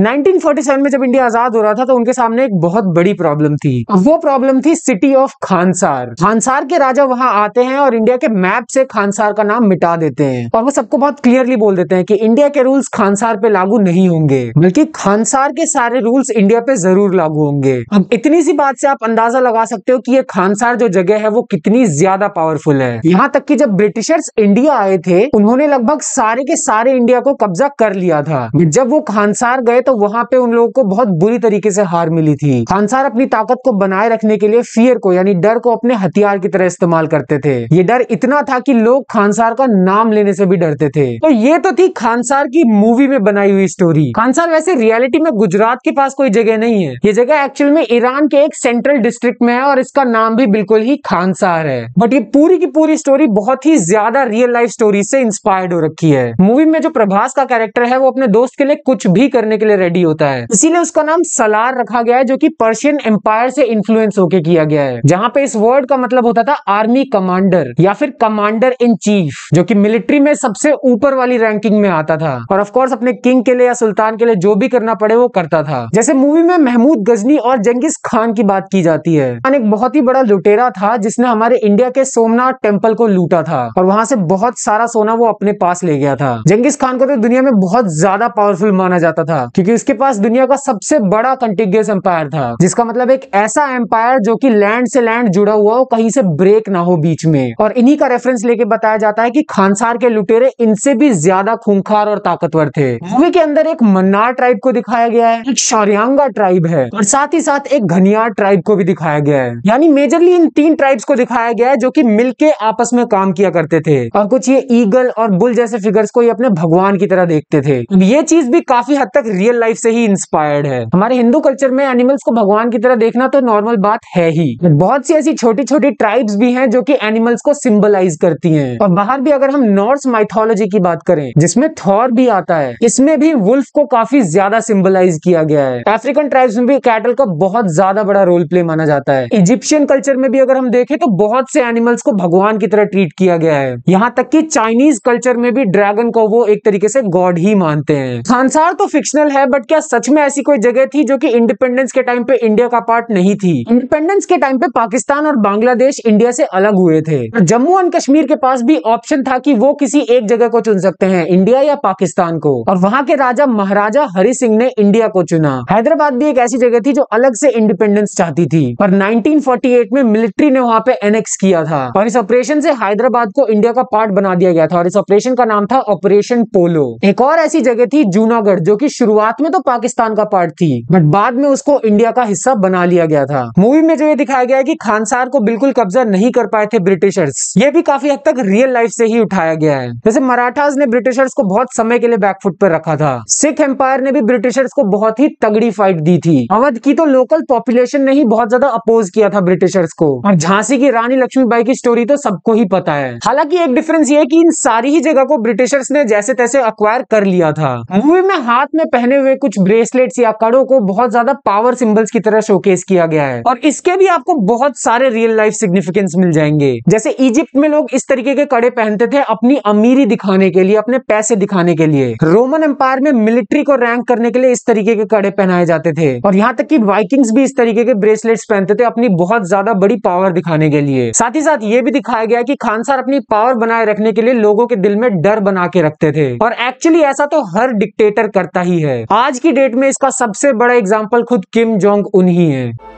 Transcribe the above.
1947 में जब इंडिया आजाद हो रहा था तो उनके सामने एक बहुत बड़ी प्रॉब्लम थी वो प्रॉब्लम थी सिटी ऑफ खानसार खानसार के राजा वहां आते हैं और इंडिया के मैप से खानसार का नाम मिटा देते हैं और वो सबको बहुत क्लियरली बोल देते हैं कि इंडिया के रूल्स खानसार पे लागू नहीं होंगे बल्कि खानसार के सारे रूल्स इंडिया पे जरूर लागू होंगे अब इतनी सी बात से आप अंदाजा लगा सकते हो कि ये खानसार जो जगह है वो कितनी ज्यादा पावरफुल है यहाँ तक की जब ब्रिटिशर्स इंडिया आए थे उन्होंने लगभग सारे के सारे इंडिया को कब्जा कर लिया था जब वो खानसार गए तो वहां पे उन लोगों को बहुत बुरी तरीके से हार मिली थी खानसार अपनी ताकत को बनाए रखने के लिए फियर को यानी डर को अपने हथियार की तरह इस्तेमाल करते थे ये डर इतना था कि लोग खानसार का नाम लेने से भी डरते थे तो ये तो थी खानसार की मूवी में बनाई हुई स्टोरी खानसार वैसे रियलिटी में गुजरात के पास कोई जगह नहीं है ये जगह एक्चुअल में ईरान के एक सेंट्रल डिस्ट्रिक्ट में है और इसका नाम भी बिल्कुल ही खानसार है बट ये पूरी की पूरी स्टोरी बहुत ही ज्यादा रियल लाइफ स्टोरी से इंस्पायर्ड हो रखी है मूवी में जो प्रभास का कैरेक्टर है वो अपने दोस्त के लिए कुछ भी करने के लिए लिए रेडी होता है इसीलिए उसका नाम सलार रखा गया है जो की पर्शियन एम्पायर से इन्फ्लुएंस होके किया गया है जहाँ पे इस वर्ड का मतलब होता था आर्मी कमांडर या फिर कमांडर इन चीफ जो की मिलिट्री में सबसे ऊपर वाली रैंकिंग में आता था और ऑफकोर्स अपने किंग के लिए या सुल्तान के लिए जो भी करना पड़े वो करता था जैसे मूवी में महमूद गजनी और जंगिस खान की बात की जाती है एक बहुत ही बड़ा लुटेरा था जिसने हमारे इंडिया के सोमनाथ टेम्पल को लूटा था और वहां से बहुत सारा सोना वो अपने पास ले गया था जंगिस खान को तो दुनिया में बहुत ज्यादा पावरफुल माना जाता था क्योंकि क्योंकि उसके पास दुनिया का सबसे बड़ा कंटिग्यूस एम्पायर था जिसका मतलब एक ऐसा एम्पायर जो कि लैंड से लैंड जुड़ा हुआ हो कहीं से ब्रेक ना हो बीच में और इन्हीं का रेफरेंस लेके बताया जाता है कि खानसार के लुटेरे इनसे भी ज्यादा खूंखार और ताकतवर थे मूवी के अंदर एक मन्नार ट्राइब को दिखाया गया है एक शौरियांगा ट्राइब है और साथ ही साथ एक घनियार ट्राइब को भी दिखाया गया है यानी मेजरली इन तीन ट्राइब्स को दिखाया गया है जो की मिलके आपस में काम किया करते थे और कुछ ये ईगल और बुल जैसे फिगर्स को ये अपने भगवान की तरह देखते थे ये चीज भी काफी हद तक रियल रियल लाइफ से ही इंस्पायर्ड है हमारे हिंदू कल्चर में एनिमल्स को भगवान की तरह देखना तो नॉर्मल बात है ही बहुत सी ऐसी छोटी छोटी ट्राइब्स भी हैं जो कि एनिमल्स को सिंबलाइज करती हैं और बाहर भी अगर हम नॉर्थ माइथोलॉजी की बात करें जिसमें थॉर भी आता है इसमें भी वुल्फ को काफी ज्यादा सिंबलाइज किया गया है अफ्रीकन ट्राइब्स में भी कैटल का बहुत ज्यादा बड़ा रोल प्ले माना जाता है इजिप्शियन कल्चर में भी अगर हम देखें तो बहुत से एनिमल्स को भगवान की तरह ट्रीट किया गया है यहाँ तक की चाइनीज कल्चर में भी ड्रैगन को वो एक तरीके से गॉड ही मानते हैं संसार तो फिक्शनल है है बट क्या सच में ऐसी कोई जगह थी जो कि इंडिपेंडेंस के टाइम पे इंडिया का पार्ट नहीं थी इंडिपेंडेंस के टाइम पे पाकिस्तान और बांग्लादेश इंडिया से अलग हुए थे जम्मू एंड कश्मीर के पास भी ऑप्शन था कि वो किसी एक जगह को चुन सकते हैं इंडिया या पाकिस्तान को और वहाँ के राजा महाराजा हरि सिंह ने इंडिया को चुना हैदराबाद भी एक ऐसी जगह थी जो अलग से इंडिपेंडेंस चाहती थी पर 1948 में मिलिट्री ने वहाँ पे एनेक्स किया था और इस ऑपरेशन से हैदराबाद को इंडिया का पार्ट बना दिया गया था और इस ऑपरेशन का नाम था ऑपरेशन पोलो एक और ऐसी जगह थी जूनागढ़ जो की शुरुआत शुरुआत में तो पाकिस्तान का पार्ट थी बट बाद में उसको इंडिया का हिस्सा बना लिया गया था मूवी में जो ये दिखाया गया है कि खानसार को बिल्कुल कब्जा नहीं कर पाए थे ब्रिटिशर्स ये भी काफी हद तक रियल लाइफ से ही उठाया गया है जैसे मराठास ने ब्रिटिशर्स को बहुत समय के लिए बैकफुट पर रखा था सिख एम्पायर ने भी ब्रिटिशर्स को बहुत ही तगड़ी फाइट दी थी अवध की तो लोकल पॉपुलेशन ने ही बहुत ज्यादा अपोज किया था ब्रिटिशर्स को और झांसी की रानी लक्ष्मीबाई की स्टोरी तो सबको ही पता है हालांकि एक डिफरेंस ये है कि इन सारी ही जगह को ब्रिटिशर्स ने जैसे तैसे अक्वायर कर लिया था मूवी में हाथ में पहने हुए कुछ ब्रेसलेट्स या कड़ों को बहुत ज्यादा पावर सिंबल्स की तरह शोकेस किया गया है और इसके भी आपको बहुत सारे रियल लाइफ सिग्निफिकेंस मिल जाएंगे जैसे इजिप्ट में लोग इस तरीके के कड़े पहनते थे अपनी अमीरी दिखाने के लिए अपने पैसे दिखाने के लिए रोमन एम्पायर में मिलिट्री को रैंक करने के लिए इस तरीके के कड़े पहनाए जाते थे और यहाँ तक की वाइकिंग्स भी इस तरीके के ब्रेसलेट्स पहनते थे अपनी बहुत ज्यादा बड़ी पावर दिखाने के लिए साथ ही साथ ये भी दिखाया गया कि खानसार अपनी पावर बनाए रखने के लिए लोगों के दिल में डर बना के रखते थे और एक्चुअली ऐसा तो हर डिक्टेटर करता ही है आज की डेट में इसका सबसे बड़ा एग्जाम्पल खुद किम जोंग उन ही है